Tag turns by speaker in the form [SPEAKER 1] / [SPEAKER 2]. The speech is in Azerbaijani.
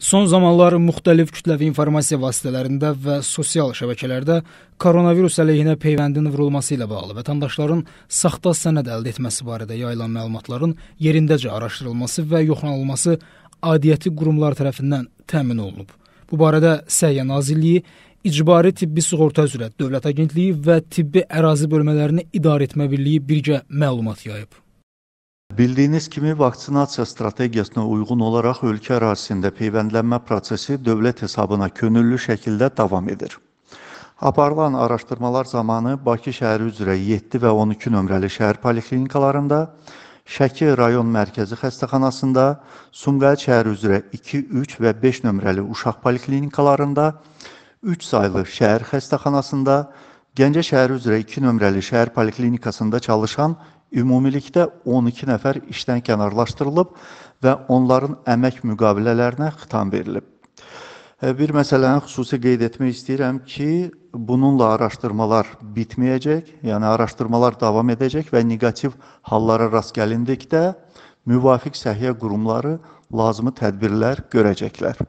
[SPEAKER 1] Son zamanlar müxtəlif kütləvi informasiya vasitələrində və sosial şəbəkələrdə koronavirus əleyhinə peyvəndin vurulması ilə bağlı vətəndaşların saxta sənəd əldə etməsi barədə yayılan məlumatların yerindəcə araşdırılması və yoxlanılması adiyyəti qurumlar tərəfindən təmin olunub. Bu barədə Səhiyyə Nazirliyi, İcbari Tibbi Sığorta üzrə Dövlət Agentliyi və Tibbi Ərazi Bölmələrini İdarə Etmə Birliyi birgə məlumat yayıb.
[SPEAKER 2] Bildiyiniz kimi, vaksinasiya strategiyasına uyğun olaraq ölkə ərazisində peyvəndlənmə prosesi dövlət hesabına könüllü şəkildə davam edir. Aparılan araşdırmalar zamanı Bakı şəhəri üzrə 7 və 12 nömrəli şəhər poliklinikalarında, Şəki rayon mərkəzi xəstəxanasında, Sumqayıt şəhəri üzrə 2, 3 və 5 nömrəli uşaq poliklinikalarında, 3 saylı şəhər xəstəxanasında, Gəncə şəhəri üzrə 2 nömrəli şəhər poliklinikasında çalışan ümumilikdə 12 nəfər işdən kənarlaşdırılıb və onların əmək müqavilələrinə xitam verilib. Bir məsələni xüsusi qeyd etmək istəyirəm ki, bununla araşdırmalar bitməyəcək, yəni araşdırmalar davam edəcək və neqativ hallara rast gəlindikdə müvafiq səhiyyə qurumları lazımi tədbirlər görəcəklər.